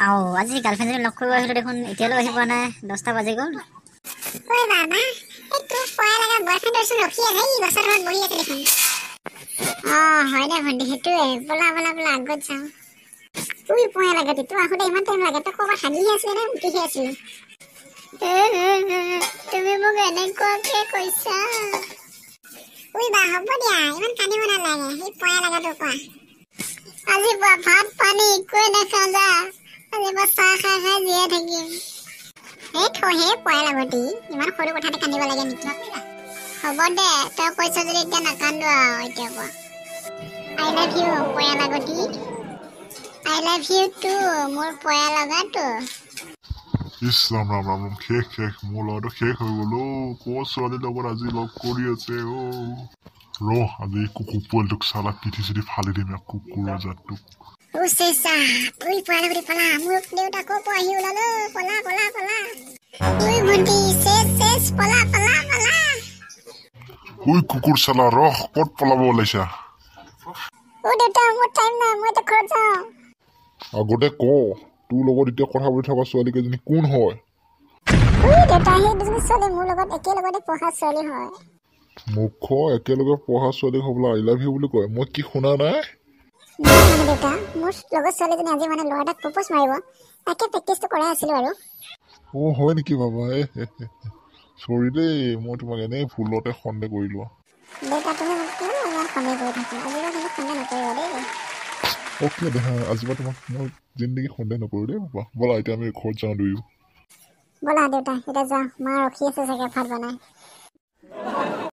আও আজি গাৰ্লফ্ৰেন্ড লগ কৰিব আহিলো দেখোন এতিয়ালৈ আহি পোৱা নাই দহটা বাজি গল ওই বাবা একটু পয়া লাগা বয়ফ্ৰেন্ডৰ ওচৰত ৰখি আছে এই বাছাৰ বহি আছে দেখোন অ হয় দে ভণ্টি সেইটোৱে বোলা বোলা বোলা আগত যাওঁ তুই পয়া লাগে তো আহোঁতে ইমান টাইম লাগে তই ক'ৰবাত হাগিহে আছিলে নে উঠিহে আছিলে তুমি মোক এনেকুৱাকে কৈছা ওই বা হ'ব দিয়া ইমান কান্দিব নালাগে সেই পয়া লাগাটো কোৱা আজি বা ভাত পানী একোৱে নেখাওঁ যা কান্দিবা চাহ খাই খাই জীয়াই থাকিম সেই থ সেই পোৱাই লাগতি ইমান সৰু কথাতে কান্দিব লাগে নেকি হ'ব দে তই কৈছ যদি এতিয়া নাকান্দো আৰু এতিয়া কোৱা আই লাভ ইউ পয়া লাগতি আই লাভ ইউ টু মোৰ পয়া লগাটো ইছ ৰাম ৰাম ৰাম ৰাম শেষ শেষ মোৰ ল'ৰাটো শেষ হৈ গ'ল অ' কোনো ছোৱালীৰ লগত আজি লগ কৰি আছে অ' ৰহ আজি কুকুৰ পোৱালিটোক চালা পিঠি চিঠি ফালি দিম কুকুৰৰ জাতটোক ঐ কুকুৰ চালা ৰস কত পলাব ওলাইছা আগতে ক তোৰ লগত এতিয়া কথা পাতি থকা ছোৱালী কেইজনী কোন হয় মুখ একেলগে পঢ়া ছোৱালী হবলৈ আই লাভ ইউ বুলি কয় মই কি শুনা নাই মানে দেউতা মোৰ লগৰ ছোৱালীজনী আজি মানে ল'ৰা এটাক প্ৰপ'জ মাৰিব তাকে প্ৰেক্টিছটো কৰাই আছিলোঁ আৰু অ' হয় নেকি বাবা এ চৰি দেই মই তোমাক এনেই ফুলতে সন্দেহ কৰিলোঁ দেউতা তুমি মোক কিয় ইমান সন্দেহ কৰি থাকিম আজিবা তুমি সন্দেহ নকৰিবা দেই অ'কে দেহা আজিবা তোমাক মই জিন্দগী সন্দেহ নকৰোঁ দেই বাবা ব'লা এতিয়া আমি ঘৰত যাওঁ দুয়ো ব'লা দেউতা এতিয়া যা মা ৰখি আছে চাগে ভাত বনাই